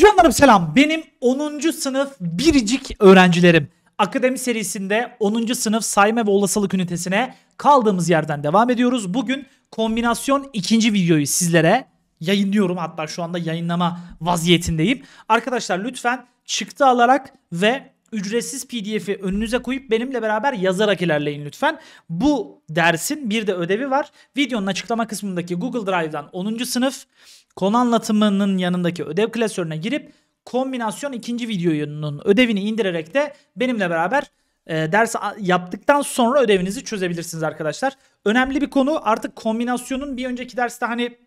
Canlarım selam. Benim 10. sınıf biricik öğrencilerim. Akademi serisinde 10. sınıf sayma ve olasılık ünitesine kaldığımız yerden devam ediyoruz. Bugün kombinasyon ikinci videoyu sizlere yayınlıyorum. Hatta şu anda yayınlama vaziyetindeyim. Arkadaşlar lütfen çıktı alarak ve ücretsiz pdf'i önünüze koyup benimle beraber yazarak ilerleyin lütfen. Bu dersin bir de ödevi var. Videonun açıklama kısmındaki Google Drive'dan 10. sınıf konu anlatımının yanındaki ödev klasörüne girip kombinasyon ikinci videonun ödevini indirerek de benimle beraber e, ders yaptıktan sonra ödevinizi çözebilirsiniz arkadaşlar. Önemli bir konu artık kombinasyonun bir önceki derste hani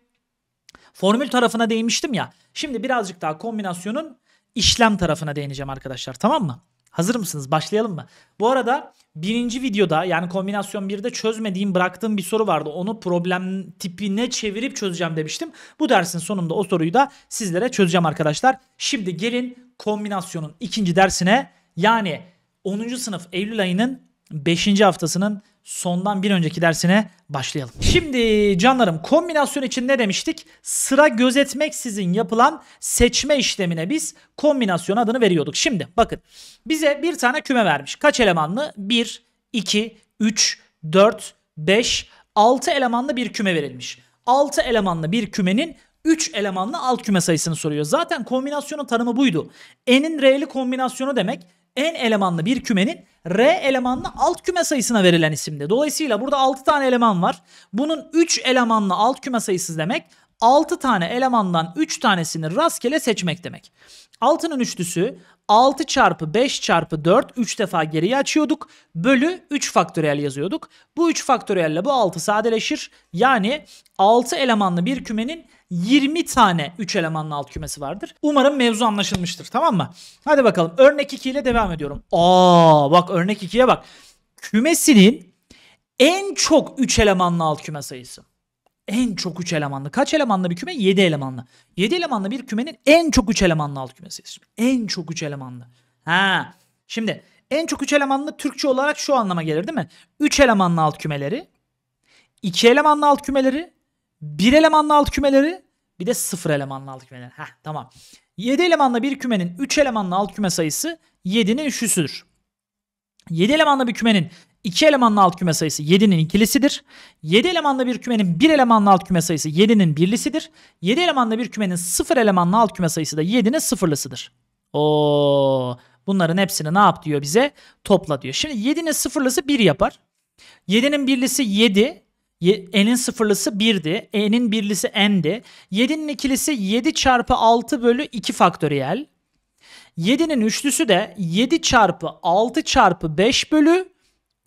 formül tarafına değmiştim ya. Şimdi birazcık daha kombinasyonun işlem tarafına değineceğim arkadaşlar tamam mı? Hazır mısınız? Başlayalım mı? Bu arada birinci videoda yani kombinasyon 1'de çözmediğim bıraktığım bir soru vardı. Onu problem tipine çevirip çözeceğim demiştim. Bu dersin sonunda o soruyu da sizlere çözeceğim arkadaşlar. Şimdi gelin kombinasyonun ikinci dersine yani 10. sınıf Eylül ayının 5. haftasının sondan bir önceki dersine başlayalım. Şimdi canlarım kombinasyon için ne demiştik? Sıra gözetmeksizin yapılan seçme işlemine biz kombinasyon adını veriyorduk. Şimdi bakın bize bir tane küme vermiş. Kaç elemanlı? 1, 2, 3, 4, 5, 6 elemanlı bir küme verilmiş. 6 elemanlı bir kümenin 3 elemanlı alt küme sayısını soruyor. Zaten kombinasyonun tanımı buydu. N'in R'li kombinasyonu demek en elemanlı bir kümenin R elemanlı alt küme sayısına verilen isimdi. Dolayısıyla burada 6 tane eleman var. Bunun 3 elemanlı alt küme sayısı demek 6 tane elemandan 3 tanesini rastgele seçmek demek. 6'nın üçlüsü 6 çarpı 5 çarpı 4 3 defa geriye açıyorduk. Bölü 3 faktöriyel yazıyorduk. Bu 3 faktöriyelle bu 6 sadeleşir. Yani 6 elemanlı bir kümenin 20 tane 3 elemanlı alt kümesi vardır. Umarım mevzu anlaşılmıştır tamam mı? Hadi bakalım örnek 2 ile devam ediyorum. Aa bak örnek 2'ye bak. Kümesinin en çok 3 elemanlı alt küme sayısı. En çok 3 elemanlı. Kaç elemanlı bir küme? 7 elemanlı. 7 elemanlı bir kümenin en çok 3 elemanlı alt küme sayısı. En çok 3 elemanlı. Ha. Şimdi en çok 3 elemanlı Türkçe olarak şu anlama gelir değil mi? 3 elemanlı alt kümeleri, 2 elemanlı alt kümeleri, 1 elemanlı alt kümeleri bir de sıfır elemanlı alt kümeler. Heh tamam. 7 elemanlı bir kümenin 3 elemanlı alt küme sayısı 7'nin üçlüsüdür. 7 elemanlı bir kümenin 2 elemanlı alt küme sayısı 7'nin ikilisidir. 7 elemanlı bir kümenin 1 elemanlı alt küme sayısı 7'nin birlisidir. 7 elemanlı bir kümenin 0 elemanlı alt küme sayısı da 7'nin sıfırlısıdır. Oo, bunların hepsini ne yap diyor bize? Topla diyor. Şimdi 7'nin sıfırlısı 1 yapar. 7'nin birlisi 7 n'in sıfırlısı 1'di. n'in birlisi n'di. 7'nin ikilisi 7 çarpı 6 bölü 2 faktöriyel. 7'nin üçlüsü de 7 çarpı 6 çarpı 5 bölü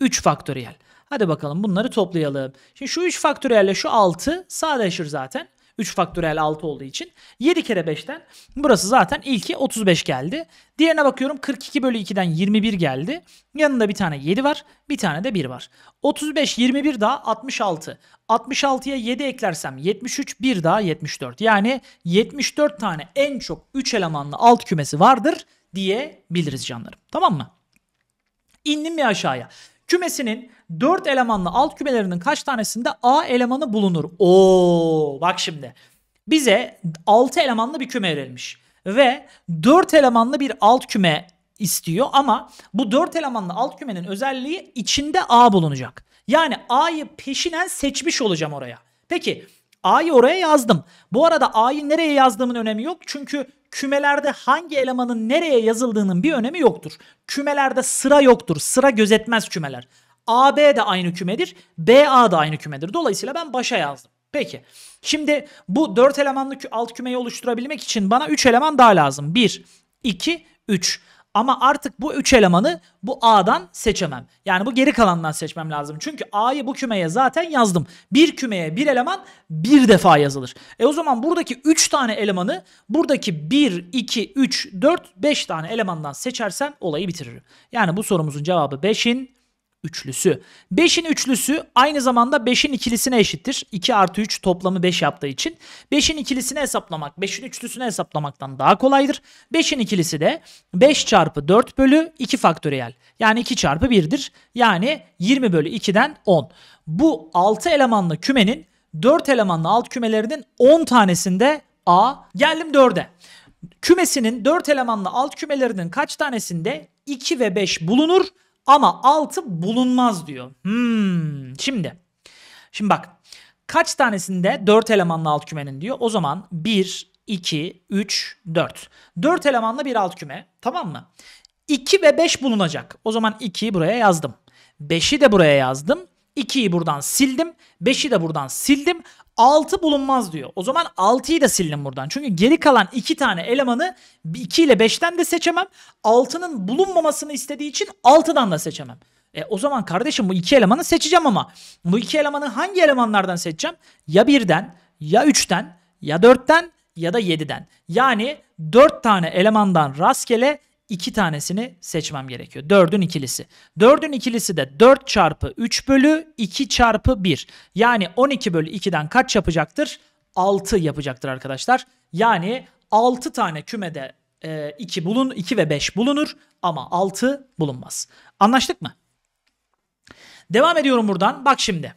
3 faktöriyel. Hadi bakalım bunları toplayalım. Şimdi şu 3 faktöriyelle şu 6 sağdaşır zaten. 3 faktörel 6 olduğu için. 7 kere 5'ten burası zaten ilki 35 geldi. Diğerine bakıyorum 42 bölü 2'den 21 geldi. Yanında bir tane 7 var. Bir tane de 1 var. 35, 21 daha 66. 66'ya 7 eklersem 73, 1 daha 74. Yani 74 tane en çok 3 elemanlı alt kümesi vardır diyebiliriz canlarım. Tamam mı? İndim bir aşağıya. Kümesinin 4 elemanlı alt kümelerinin kaç tanesinde A elemanı bulunur? Oo bak şimdi. Bize 6 elemanlı bir küme verilmiş ve 4 elemanlı bir alt küme istiyor ama bu 4 elemanlı alt kümenin özelliği içinde A bulunacak. Yani A'yı peşinen seçmiş olacağım oraya. Peki A'yı oraya yazdım. Bu arada A'yı nereye yazdığımın önemi yok. Çünkü kümelerde hangi elemanın nereye yazıldığının bir önemi yoktur. Kümelerde sıra yoktur. Sıra gözetmez kümeler. AB de aynı kümedir. BA da aynı kümedir. Dolayısıyla ben başa yazdım. Peki. Şimdi bu 4 elemanlı alt kümeyi oluşturabilmek için bana 3 eleman daha lazım. 1, 2, 3. Ama artık bu 3 elemanı bu A'dan seçemem. Yani bu geri kalandan seçmem lazım. Çünkü A'yı bu kümeye zaten yazdım. Bir kümeye bir eleman bir defa yazılır. E o zaman buradaki 3 tane elemanı buradaki 1, 2, 3, 4, 5 tane elemandan seçersem olayı bitiririm. Yani bu sorumuzun cevabı 5'in üçlüsü. 5'in üçlüsü aynı zamanda 5'in ikilisine eşittir. 2 artı 3 toplamı 5 yaptığı için. 5'in ikilisini hesaplamak 5'in üçlüsünü hesaplamaktan daha kolaydır. 5'in ikilisi de 5 çarpı 4 bölü 2 faktöriyel. Yani 2 çarpı 1'dir. Yani 20 bölü 2'den 10. Bu 6 elemanlı kümenin 4 elemanlı alt kümelerinin 10 tanesinde A. Geldim 4'e. Kümesinin 4 elemanlı alt kümelerinin kaç tanesinde 2 ve 5 bulunur? Ama altı bulunmaz diyor. Hmm. Şimdi. Şimdi bak. Kaç tanesinde 4 elemanlı alt kümenin diyor. O zaman 1, 2, 3, 4. 4 elemanlı bir alt küme. Tamam mı? 2 ve 5 bulunacak. O zaman 2'yi buraya yazdım. 5'i de buraya yazdım. 2'yi buradan sildim. 5'i de buradan sildim. 6 bulunmaz diyor. O zaman 6'yı da sildim buradan. Çünkü geri kalan 2 tane elemanı 2 ile 5'ten de seçemem. 6'nın bulunmamasını istediği için 6'dan da seçemem. E, o zaman kardeşim bu iki elemanı seçeceğim ama bu iki elemanı hangi elemanlardan seçeceğim? Ya 1'den, ya 3'ten, ya 4'ten ya da 7'den. Yani 4 tane elemandan rastgele iki tanesini seçmem gerekiyor. Dördün ikilisi. Dördün ikilisi de 4 çarpı 3 bölü 2 çarpı 1. Yani 12 bölü 2'den kaç yapacaktır? 6 yapacaktır arkadaşlar. Yani 6 tane kümede 2 e, bulun 2 ve 5 bulunur ama 6 bulunmaz. Anlaştık mı? Devam ediyorum buradan. Bak şimdi.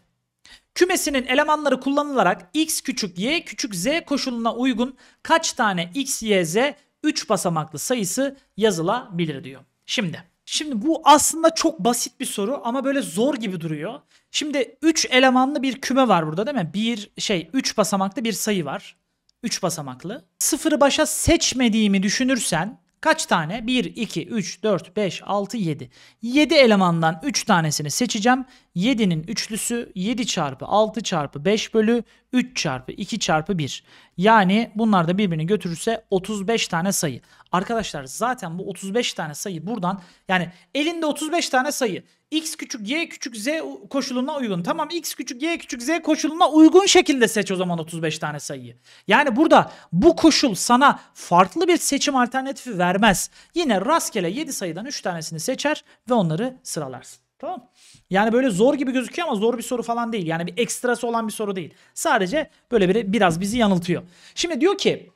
Kümesinin elemanları kullanılarak x küçük y küçük z koşuluna uygun kaç tane x, y, z 3 basamaklı sayısı yazılabilir diyor. Şimdi Şimdi bu aslında çok basit bir soru ama böyle zor gibi duruyor. Şimdi 3 elemanlı bir küme var burada değil mi? Bir şey 3 basamaklı bir sayı var. 3 basamaklı. Sıfırı başa seçmediğimi düşünürsen Kaç tane? 1, 2, 3, 4, 5, 6, 7. 7 elemandan 3 tanesini seçeceğim. 7'nin üçlüsü 7 çarpı 6 çarpı 5 bölü 3 çarpı 2 çarpı 1. Yani bunlar da birbirini götürürse 35 tane sayı. Arkadaşlar zaten bu 35 tane sayı buradan yani elinde 35 tane sayı x küçük y küçük z koşuluna uygun. Tamam x küçük y küçük z koşuluna uygun şekilde seç o zaman 35 tane sayıyı. Yani burada bu koşul sana farklı bir seçim alternatifi vermez. Yine rastgele 7 sayıdan 3 tanesini seçer ve onları sıralarsın. Tamam. Yani böyle zor gibi gözüküyor ama zor bir soru falan değil. Yani bir ekstrası olan bir soru değil. Sadece böyle bir, biraz bizi yanıltıyor. Şimdi diyor ki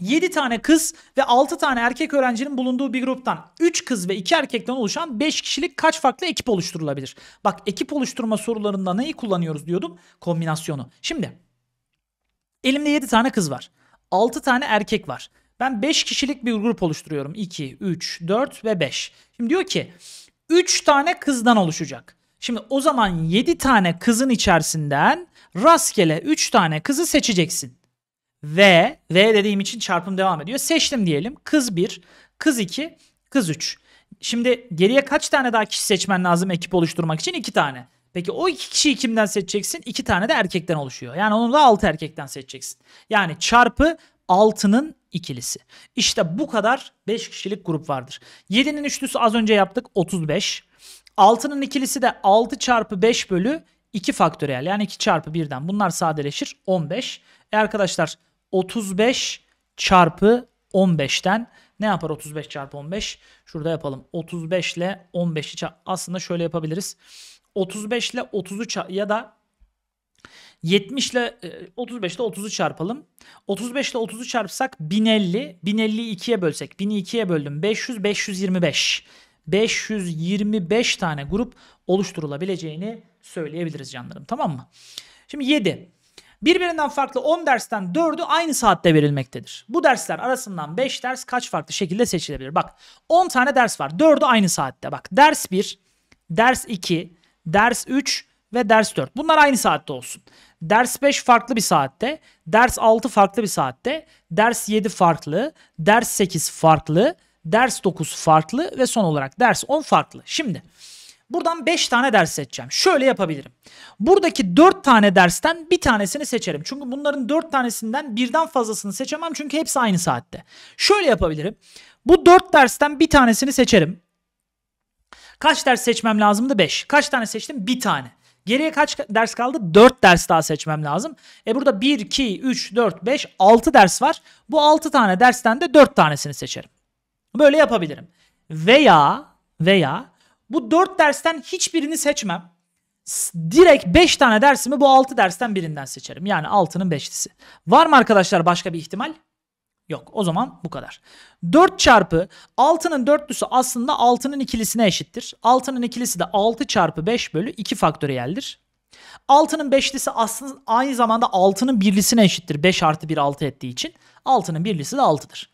7 tane kız ve 6 tane erkek öğrencinin bulunduğu bir gruptan 3 kız ve 2 erkekten oluşan 5 kişilik kaç farklı ekip oluşturulabilir? Bak ekip oluşturma sorularında neyi kullanıyoruz diyordum? Kombinasyonu. Şimdi elimde 7 tane kız var. 6 tane erkek var. Ben 5 kişilik bir grup oluşturuyorum. 2, 3, 4 ve 5. Şimdi diyor ki 3 tane kızdan oluşacak. Şimdi o zaman 7 tane kızın içerisinden rastgele 3 tane kızı seçeceksin. V. V dediğim için çarpım devam ediyor. Seçtim diyelim. Kız 1, kız 2, kız 3. Şimdi geriye kaç tane daha kişi seçmen lazım ekip oluşturmak için? 2 tane. Peki o iki kişiyi kimden seçeceksin? İki tane de erkekten oluşuyor. Yani onu da altı erkekten seçeceksin. Yani çarpı altının ikilisi. İşte bu kadar 5 kişilik grup vardır. 7'nin üçlüsü az önce yaptık 35. 6'nın ikilisi de 6 çarpı 5 bölü 2 faktöriyel yani 2 çarpı 1'den bunlar sadeleşir 15. E arkadaşlar 35 çarpı 15'ten ne yapar 35 çarpı 15? Şurada yapalım. 35 ile 15'i aslında şöyle yapabiliriz. 35 ile 30'u ya da 70 ile 35 e, ile 30'u çarpalım. 35 ile 30'u çarpsak 1050. 1050'yi 2'ye bölsek. 1000'i 2'ye böldüm. 500, 525. 525 tane grup oluşturulabileceğini söyleyebiliriz canlarım. Tamam mı? Şimdi 7. Birbirinden farklı 10 dersten 4'ü aynı saatte verilmektedir. Bu dersler arasından 5 ders kaç farklı şekilde seçilebilir? Bak 10 tane ders var. 4'ü aynı saatte. Bak ders 1, ders 2, ders 3 ve ders 4. Bunlar aynı saatte olsun. Ders 5 farklı bir saatte, ders 6 farklı bir saatte, ders 7 farklı, ders 8 farklı, ders 9 farklı ve son olarak ders 10 farklı. Şimdi Buradan 5 tane ders seçeceğim. Şöyle yapabilirim. Buradaki 4 tane dersten bir tanesini seçerim. Çünkü bunların 4 tanesinden birden fazlasını seçemem çünkü hepsi aynı saatte. Şöyle yapabilirim. Bu 4 dersten bir tanesini seçerim. Kaç ders seçmem lazımdı? 5. Kaç tane seçtim? Bir tane. Geriye kaç ders kaldı? 4 ders daha seçmem lazım. E burada 1, 2, 3, 4, 5, 6 ders var. Bu 6 tane dersten de 4 tanesini seçerim. Böyle yapabilirim. Veya veya bu 4 dersten hiçbirini seçmem. Direkt 5 tane dersimi bu 6 dersten birinden seçerim. Yani 6'nın 5'lisi. Var mı arkadaşlar başka bir ihtimal? Yok. O zaman bu kadar. 4 çarpı 6'nın dörtlüsü aslında 6'nın ikilisine eşittir. 6'nın ikilisi de 6 çarpı 5 bölü 2 faktöriyeldir. 6'nın beşlisi aslında aynı zamanda 6'nın birlisine eşittir. 5 artı 1 6 ettiği için. 6'nın birlisi de 6'dır.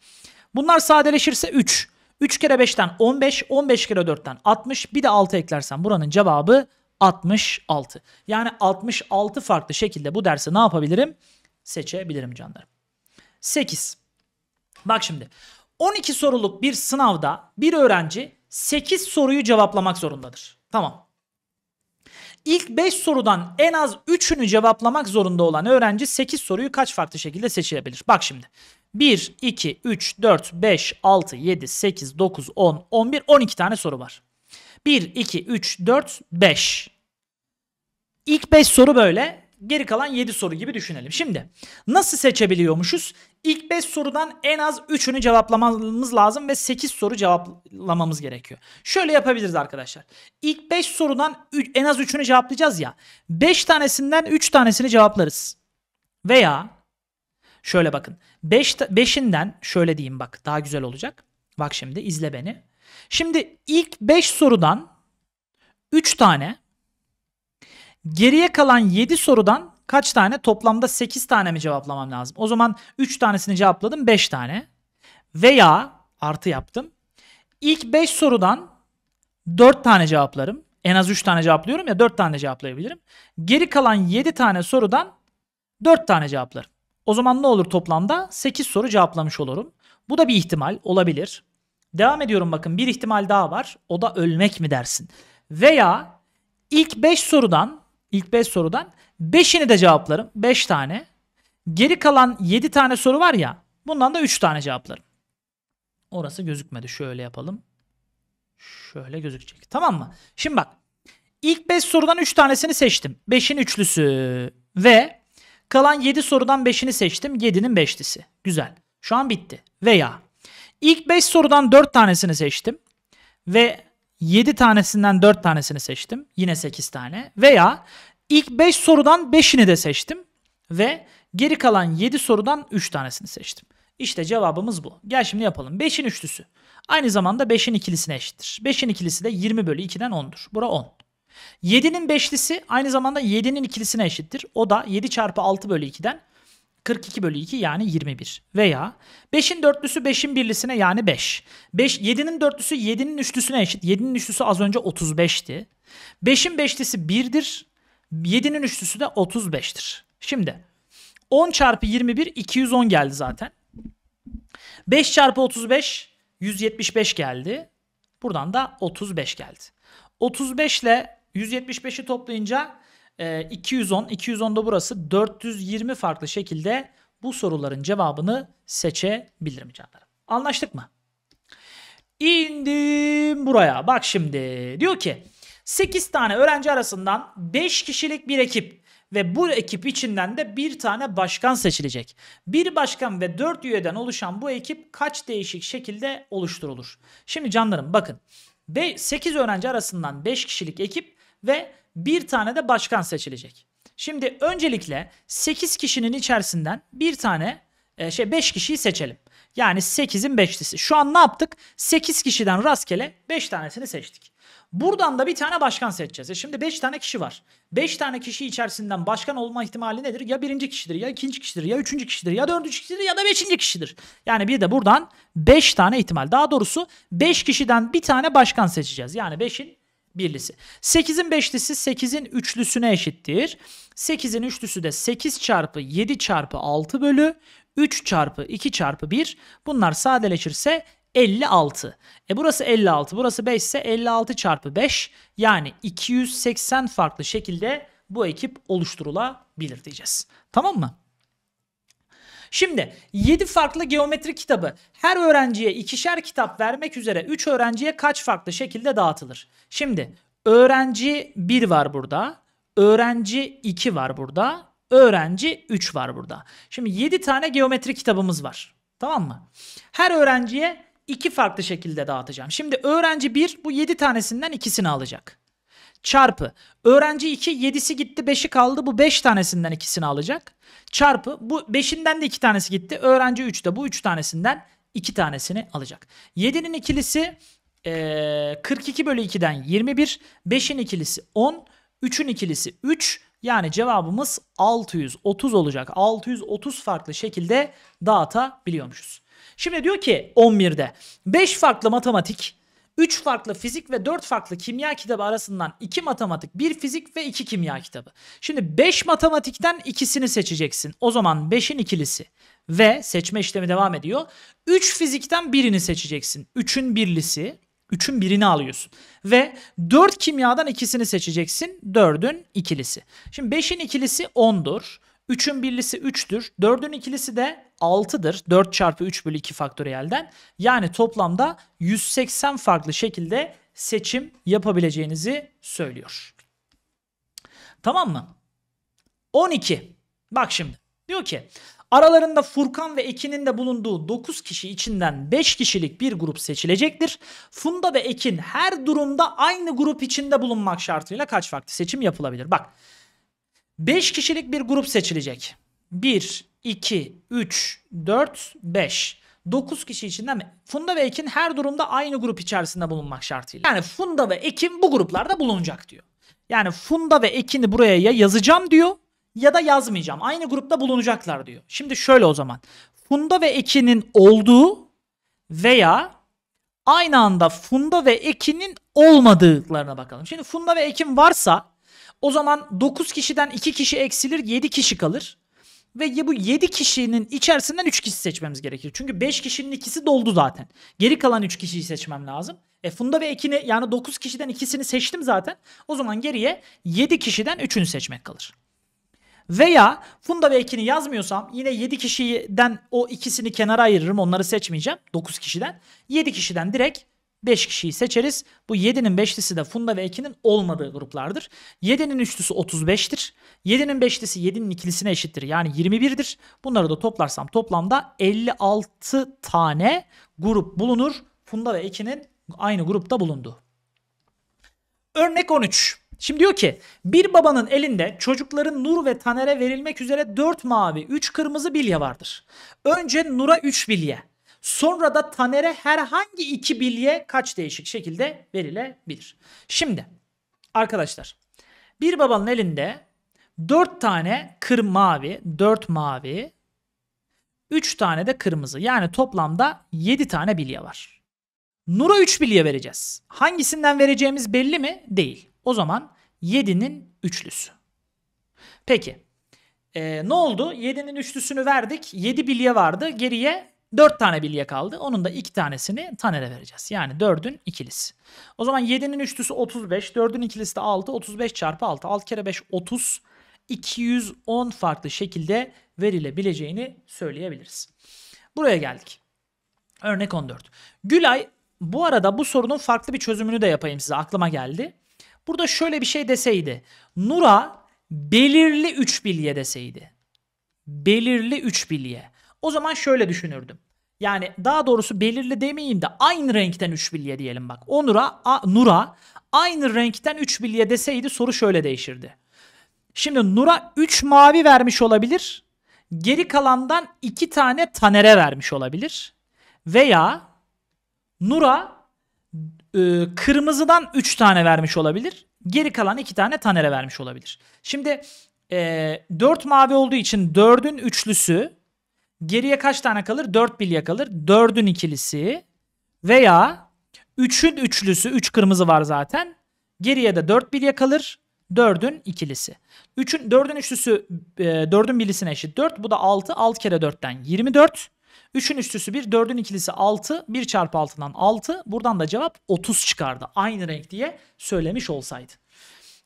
Bunlar sadeleşirse 3. 3 kere 5'ten 15, 15 kere 4'ten 60. Bir de 6 eklersen buranın cevabı 66. Yani 66 farklı şekilde bu dersi ne yapabilirim? Seçebilirim canlarım. 8. Bak şimdi 12 soruluk bir sınavda bir öğrenci 8 soruyu cevaplamak zorundadır. Tamam. İlk 5 sorudan en az 3'ünü cevaplamak zorunda olan öğrenci 8 soruyu kaç farklı şekilde seçebilir? Bak şimdi. 1, 2, 3, 4, 5, 6, 7, 8, 9, 10, 11, 12 tane soru var. 1, 2, 3, 4, 5. İlk 5 soru böyle. Geri kalan 7 soru gibi düşünelim. Şimdi nasıl seçebiliyormuşuz? İlk 5 sorudan en az 3'ünü cevaplamamız lazım ve 8 soru cevaplamamız gerekiyor. Şöyle yapabiliriz arkadaşlar. İlk 5 sorudan en az 3'ünü cevaplayacağız ya. 5 tanesinden 3 tanesini cevaplarız. Veya Şöyle bakın. 5 5'inden şöyle diyeyim bak daha güzel olacak. Bak şimdi izle beni. Şimdi ilk 5 sorudan 3 tane geriye kalan 7 sorudan kaç tane? Toplamda 8 tane mi cevaplamam lazım? O zaman 3 tanesini cevapladım 5 tane. Veya artı yaptım. İlk 5 sorudan 4 tane cevaplarım. En az 3 tane cevaplıyorum ya 4 tane cevaplayabilirim. Geri kalan 7 tane sorudan 4 tane cevaplarım. O zaman ne olur toplamda? 8 soru cevaplamış olurum. Bu da bir ihtimal olabilir. Devam ediyorum bakın bir ihtimal daha var. O da ölmek mi dersin? Veya ilk 5 sorudan ilk 5 sorudan 5'ini de cevaplarım. 5 tane. Geri kalan 7 tane soru var ya. Bundan da 3 tane cevaplarım. Orası gözükmedi. Şöyle yapalım. Şöyle gözükecek. Tamam mı? Şimdi bak. İlk 5 sorudan 3 tanesini seçtim. 5'in üçlüsü ve Kalan 7 sorudan 5'ini seçtim. 7'nin 5'lisi. Güzel. Şu an bitti. Veya ilk 5 sorudan 4 tanesini seçtim. Ve 7 tanesinden 4 tanesini seçtim. Yine 8 tane. Veya ilk 5 sorudan 5'ini de seçtim. Ve geri kalan 7 sorudan 3 tanesini seçtim. İşte cevabımız bu. Gel şimdi yapalım. 5'in üçlüsü. Aynı zamanda 5'in ikilisine eşittir. 5'in ikilisi de 20 bölü 2'den 10'dur. Bura 10. 7'nin beşlisi aynı zamanda 7'nin ikilisine eşittir. O da 7 çarpı 6 bölü 2'den 42 bölü 2 yani 21 veya 5'in dörtlüsü 5'in birlisine yani 5. 5 7'nin dörtlüsü 7'nin üçlüsüne eşit. 7'nin üçlüsü az önce 35'ti. 5'in beşlisi 1'dir. 7'nin üçlüsü de 35'tir. Şimdi 10 çarpı 21 210 geldi zaten. 5 çarpı 35 175 geldi. Buradan da 35 geldi. 35 ile 175'i toplayınca e, 210, 210 da burası 420 farklı şekilde bu soruların cevabını seçebilirim canlarım. Anlaştık mı? İndim buraya. Bak şimdi diyor ki 8 tane öğrenci arasından 5 kişilik bir ekip ve bu ekip içinden de bir tane başkan seçilecek. Bir başkan ve 4 üyeden oluşan bu ekip kaç değişik şekilde oluşturulur? Şimdi canlarım bakın 8 öğrenci arasından 5 kişilik ekip ve bir tane de başkan seçilecek. Şimdi öncelikle 8 kişinin içerisinden bir tane e, şey 5 kişiyi seçelim. Yani 8'in 5'lisi. Şu an ne yaptık? 8 kişiden rastgele 5 tanesini seçtik. Buradan da bir tane başkan seçeceğiz. E şimdi 5 tane kişi var. 5 tane kişi içerisinden başkan olma ihtimali nedir? Ya birinci kişidir, ya ikinci kişidir, ya üçüncü kişidir, ya dördüncü kişidir, ya da beşinci kişidir. Yani bir de buradan 5 tane ihtimal. Daha doğrusu 5 kişiden bir tane başkan seçeceğiz. Yani 5'in birlisi. 8'in beşlisi 8'in üçlüsüne eşittir. 8'in üçlüsü de 8 çarpı 7 çarpı 6 bölü 3 çarpı 2 çarpı 1. Bunlar sadeleşirse 56. E burası 56, burası 5 ise 56 çarpı 5 yani 280 farklı şekilde bu ekip oluşturulabilir diyeceğiz. Tamam mı? Şimdi 7 farklı geometri kitabı her öğrenciye ikişer kitap vermek üzere 3 öğrenciye kaç farklı şekilde dağıtılır? Şimdi öğrenci 1 var burada. Öğrenci 2 var burada. Öğrenci 3 var burada. Şimdi 7 tane geometri kitabımız var. Tamam mı? Her öğrenciye iki farklı şekilde dağıtacağım. Şimdi öğrenci 1 bu 7 tanesinden ikisini alacak çarpı öğrenci 2 7'si gitti 5'i kaldı bu 5 tanesinden ikisini alacak. Çarpı bu 5'inden de 2 tanesi gitti öğrenci 3 de bu 3 tanesinden 2 tanesini alacak. 7'nin ikilisi e, 42 bölü 2'den 21 5'in ikilisi 10 3'ün ikilisi 3 yani cevabımız 630 olacak. 630 farklı şekilde dağıtabiliyormuşuz. Şimdi diyor ki 11'de 5 farklı matematik 3 farklı fizik ve 4 farklı kimya kitabı arasından 2 matematik, 1 fizik ve 2 kimya kitabı. Şimdi 5 matematikten ikisini seçeceksin. O zaman 5'in ikilisi ve seçme işlemi devam ediyor. 3 fizikten birini seçeceksin. 3'ün birlisi, 3'ün birini alıyorsun. Ve 4 kimyadan ikisini seçeceksin. 4'ün ikilisi. Şimdi 5'in ikilisi 10'dur. 3'ün birlisi 3'tür. 4'ün ikilisi de 6'dır. 4 çarpı 3 bölü 2 faktöriyelden. Yani toplamda 180 farklı şekilde seçim yapabileceğinizi söylüyor. Tamam mı? 12. Bak şimdi. Diyor ki aralarında Furkan ve Ekin'in de bulunduğu 9 kişi içinden 5 kişilik bir grup seçilecektir. Funda ve Ekin her durumda aynı grup içinde bulunmak şartıyla kaç farklı seçim yapılabilir? Bak 5 kişilik bir grup seçilecek. 1, 2, 3, 4, 5. 9 kişi içinde mi? Funda ve Ekin her durumda aynı grup içerisinde bulunmak şartıyla. Yani Funda ve Ekin bu gruplarda bulunacak diyor. Yani Funda ve Ekin'i buraya ya yazacağım diyor ya da yazmayacağım. Aynı grupta bulunacaklar diyor. Şimdi şöyle o zaman. Funda ve Ekin'in olduğu veya aynı anda Funda ve Ekin'in olmadıklarına bakalım. Şimdi Funda ve Ekin varsa o zaman 9 kişiden 2 kişi eksilir 7 kişi kalır. Ve bu 7 kişinin içerisinden 3 kişi seçmemiz gerekir. Çünkü 5 kişinin ikisi doldu zaten. Geri kalan 3 kişiyi seçmem lazım. E Funda ve Ekin'i yani 9 kişiden ikisini seçtim zaten. O zaman geriye 7 kişiden 3'ünü seçmek kalır. Veya Funda ve Ekin'i yazmıyorsam yine 7 kişiden o ikisini kenara ayırırım. Onları seçmeyeceğim. 9 kişiden. 7 kişiden direkt 5 kişiyi seçeriz. Bu 7'nin 5'lisi de Funda ve Ekin'in olmadığı gruplardır. 7'nin üçlüsü 35'tir. 7'nin 5'lisi 7'nin ikilisine eşittir. Yani 21'dir. Bunları da toplarsam toplamda 56 tane grup bulunur. Funda ve Ekin'in aynı grupta bulundu. Örnek 13. Şimdi diyor ki bir babanın elinde çocukların Nur ve Taner'e verilmek üzere 4 mavi 3 kırmızı bilye vardır. Önce Nur'a 3 bilye, Sonra da Taner'e herhangi iki bilye kaç değişik şekilde verilebilir. Şimdi arkadaşlar bir babanın elinde 4 tane kır mavi, 4 mavi, 3 tane de kırmızı. Yani toplamda 7 tane bilye var. Nura 3 bilye vereceğiz. Hangisinden vereceğimiz belli mi? Değil. O zaman 7'nin üçlüsü. Peki. Ee, ne oldu? 7'nin üçlüsünü verdik. 7 bilye vardı. Geriye 4 tane bilye kaldı. Onun da 2 tanesini Taner'e vereceğiz. Yani 4'ün ikilisi. O zaman 7'nin üçlüsü 35. 4'ün ikilisi de 6. 35 çarpı 6. 6 kere 5 30. 210 farklı şekilde verilebileceğini söyleyebiliriz. Buraya geldik. Örnek 14. Gülay bu arada bu sorunun farklı bir çözümünü de yapayım size aklıma geldi. Burada şöyle bir şey deseydi. Nura belirli 3 bilye deseydi. Belirli 3 bilye o zaman şöyle düşünürdüm. Yani daha doğrusu belirli demeyeyim de aynı renkten 3 bilye diyelim bak. Onur'a, A, Nur'a aynı renkten 3 bilye deseydi soru şöyle değişirdi. Şimdi Nur'a 3 mavi vermiş olabilir. Geri kalandan 2 tane Taner'e vermiş olabilir. Veya Nur'a e, kırmızıdan 3 tane vermiş olabilir. Geri kalan 2 tane Taner'e vermiş olabilir. Şimdi e, 4 mavi olduğu için 4'ün üçlüsü Geriye kaç tane kalır? 4 bilye kalır. 4'ün ikilisi veya 3'ün üçlüsü. 3 üç kırmızı var zaten. Geriye de 4 bilye kalır. 4'ün ikilisi. 3'ün 4'ün üçlüsü 4'ün e, bilisine eşit 4. Bu da 6. 6 kere 4'ten 24. 3'ün üstüsü 1, 4'ün ikilisi 6, 1 çarpı 6'dan 6. Buradan da cevap 30 çıkardı. Aynı renk diye söylemiş olsaydı.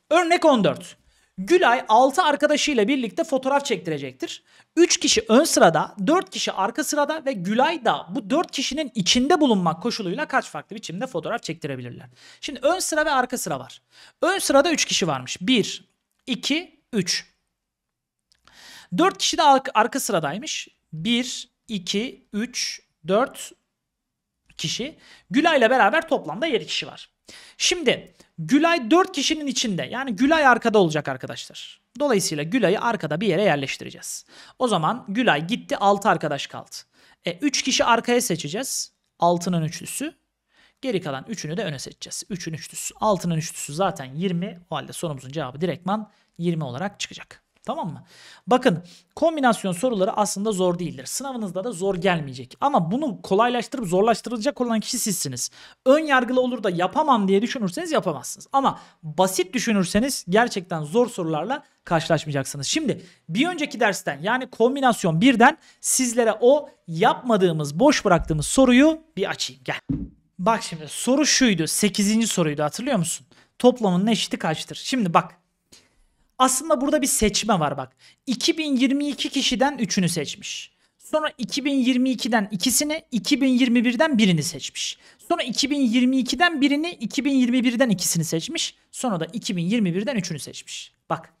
Örnek 14. Gülay 6 arkadaşıyla birlikte fotoğraf çektirecektir. 3 kişi ön sırada, 4 kişi arka sırada ve Gülay da bu 4 kişinin içinde bulunmak koşuluyla kaç farklı biçimde fotoğraf çektirebilirler. Şimdi ön sıra ve arka sıra var. Ön sırada 3 kişi varmış. 1, 2, 3. 4 kişi de arka sıradaymış. 1, 2, 3, 4 kişi. Gülay'la beraber toplamda 7 kişi var. Şimdi Gülay 4 kişinin içinde yani Gülay arkada olacak arkadaşlar. Dolayısıyla Gülay'ı arkada bir yere yerleştireceğiz. O zaman Gülay gitti 6 arkadaş kaldı. E, 3 kişi arkaya seçeceğiz. 6'nın üçlüsü. Geri kalan 3'ünü de öne seçeceğiz. 3'ün üçlüsü. 6'nın üçlüsü zaten 20. O halde sorumuzun cevabı direktman 20 olarak çıkacak. Tamam mı? Bakın kombinasyon soruları aslında zor değildir. Sınavınızda da zor gelmeyecek. Ama bunu kolaylaştırıp zorlaştırılacak olan kişi sizsiniz. Ön yargılı olur da yapamam diye düşünürseniz yapamazsınız. Ama basit düşünürseniz gerçekten zor sorularla karşılaşmayacaksınız. Şimdi bir önceki dersten yani kombinasyon birden sizlere o yapmadığımız, boş bıraktığımız soruyu bir açayım. Gel. Bak şimdi soru şuydu. 8. soruydu hatırlıyor musun? Toplamın eşiti kaçtır? Şimdi bak aslında burada bir seçme var bak. 2022 kişiden 3'ünü seçmiş. Sonra 2022'den ikisini, 2021'den birini seçmiş. Sonra 2022'den birini, 2021'den ikisini seçmiş. Sonra da 2021'den üçünü seçmiş. Bak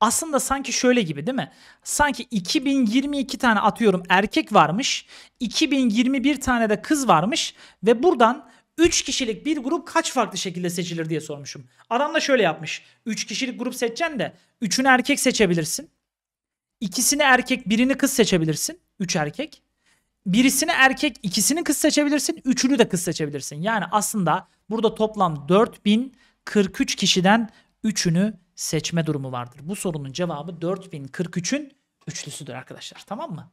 aslında sanki şöyle gibi değil mi? Sanki 2022 tane atıyorum erkek varmış, 2021 tane de kız varmış ve buradan 3 kişilik bir grup kaç farklı şekilde seçilir diye sormuşum. Adam da şöyle yapmış. 3 kişilik grup seçeceksin de 3'ünü erkek seçebilirsin. İkisini erkek, birini kız seçebilirsin. 3 erkek. Birisini erkek, ikisini kız seçebilirsin. Üçünü de kız seçebilirsin. Yani aslında burada toplam 4043 kişiden 3'ünü seçme durumu vardır. Bu sorunun cevabı 4043'ün üçlüsüdür arkadaşlar. Tamam mı?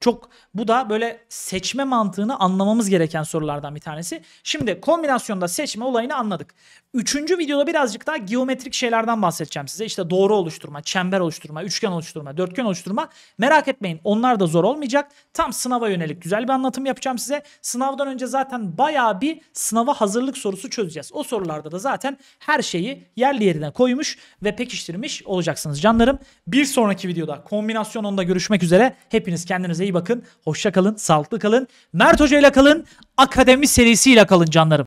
Çok bu da böyle seçme mantığını anlamamız gereken sorulardan bir tanesi. Şimdi kombinasyonda seçme olayını anladık. Üçüncü videoda birazcık daha geometrik şeylerden bahsedeceğim size. İşte doğru oluşturma, çember oluşturma, üçgen oluşturma, dörtgen oluşturma. Merak etmeyin onlar da zor olmayacak. Tam sınava yönelik güzel bir anlatım yapacağım size. Sınavdan önce zaten baya bir sınava hazırlık sorusu çözeceğiz. O sorularda da zaten her şeyi yerli yerine koymuş ve pekiştirmiş olacaksınız canlarım. Bir sonraki videoda kombinasyon enflasyon onda görüşmek üzere. Hepiniz kendinize iyi bakın. Hoşça kalın, sağlıklı kalın. Mert Hoca ile kalın. Akademi serisiyle kalın canlarım.